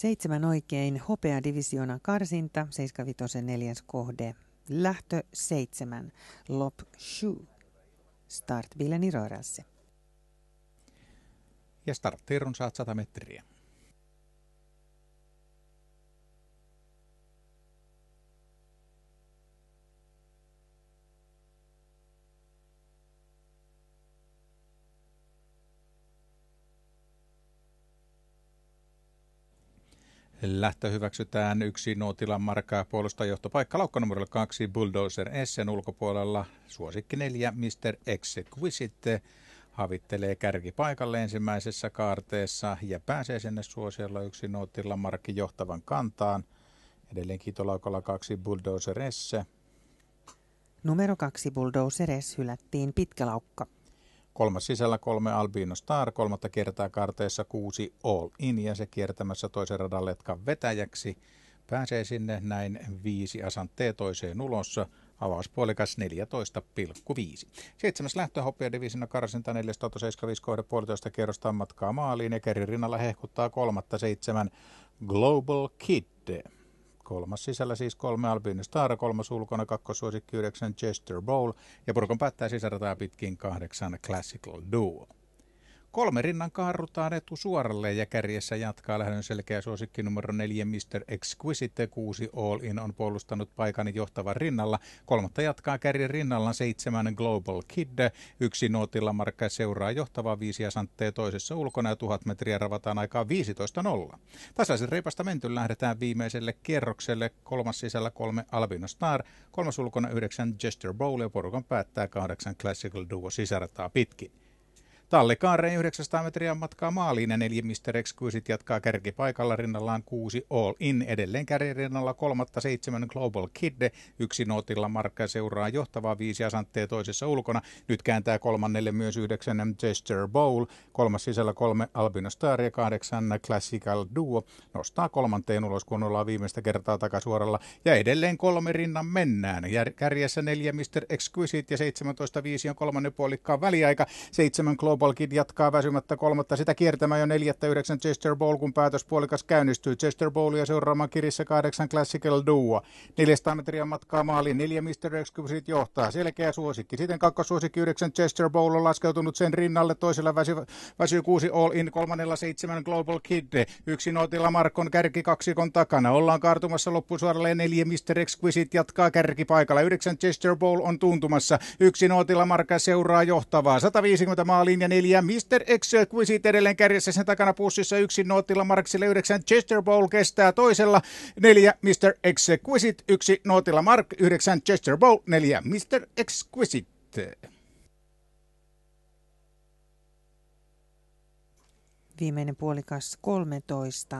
Seitsemän oikein hopea divisioonan karsinta, 75 neljäs kohde, lähtö seitsemän, lop Shoe. start i rörelse. Ja starttiin runsaat 100 metriä. Lähtö hyväksytään yksi Nuotilan markaa puolusta johtopaikka laukka numero kaksi Bulldozer Essen ulkopuolella. Suosikki neljä Mr. Exquisite havittelee kärkipaikalle ensimmäisessä kaarteessa ja pääsee sinne suosiolla yksi Nuotilan markki johtavan kantaan. Edelleen kiitolaukalla kaksi Bulldozer Esse. Numero kaksi Bulldozer S hylättiin laukka. Kolmas sisällä kolme Albino Star, kolmatta kertaa karteessa kuusi All In ja se kiertämässä toisen radan letkan vetäjäksi. Pääsee sinne näin viisi asantteen toiseen ulossa. Avauspuolikas 14,5. Seitsemäs lähtö Hopea divisina karsinta 14.75 kohde puolitoista kerrosta matkaa maaliin ja kerin rinnalla hehkuttaa kolmatta seitsemän Global Kid. Kolmas sisällä siis kolme Alpine Star, kolmas ulkona, kakkosuosikki yhdeksän Chester Bowl ja purkon päättää sisärataa pitkin kahdeksan Classical Duo. Kolme rinnan kaarrutaan etu suoralle ja kärjessä jatkaa lähdön selkeä suosikki numero neljä Mr. Exquisite 6 All In on puolustanut paikan johtavan rinnalla. Kolmatta jatkaa kärjen rinnalla seitsemän Global Kid. Yksi nootilla markka seuraa johtavaa viisi ja santtee toisessa ulkona ja tuhat metriä ravataan aikaa 15.0. Tasaisen reipasta mentyn lähdetään viimeiselle kierrokselle. Kolmas sisällä kolme Albino Star, kolmas ulkona yhdeksän Jester Bowl ja porukan päättää kahdeksan Classical Duo sisärataa pitkin. Tallikaareen 900 metriä matkaa maaliin ja neljä Mr. Exquisite jatkaa kärkipaikalla rinnallaan kuusi All In. Edelleen kärjirinnalla kolmatta seitsemän Global Kid. Yksi nootilla markka seuraa johtavaa viisi asantteja toisessa ulkona. Nyt kääntää kolmannelle myös yhdeksän Chester Bowl. Kolmas sisällä kolme Albino Star ja kahdeksan Classical Duo. Nostaa kolmanteen ulos, kun ollaan viimeistä kertaa takasuoralla. Ja edelleen kolme rinnan mennään. Kärjessä neljä Mr. Exquisite ja 17.5 on kolmannen puolikkaan väliaika. Seitsemän Global Global Kid jatkaa väsymättä kolmatta sitä kiertämään jo neljättä yhdeksän Chester Bowl, kun päätöspuolikas käynnistyy. Chester ja seuraamaan kirissä kahdeksan Classical Duo. 400 metriä matkaa maaliin, neljä Mr. Exquisite johtaa, selkeä suosikki. Sitten kakkosuosikki yhdeksän Chester Bowl on laskeutunut sen rinnalle, toisella väsy, väsy kuusi All In, kolmannella seitsemän Global Kid, yksi nootilla Markon kärki kaksikon takana. Ollaan kaartumassa loppusuoralle ja neljä Mr. Exquisite jatkaa kärkipaikalla. Yhdeksän Chester Bowl on tuntumassa, yksi nootilla Marka seuraa johtavaa. 150 maaliin ja neljä. Mr. Exquisite edelleen kärjessä sen takana pussissa yksi nootilla Marksille yhdeksän. Chester Bowl kestää toisella neljä. Mr. Exquisite yksi nootilla Mark yhdeksän. Chester Bowl neljä. Mr. Exquisite. Viimeinen puolikas 13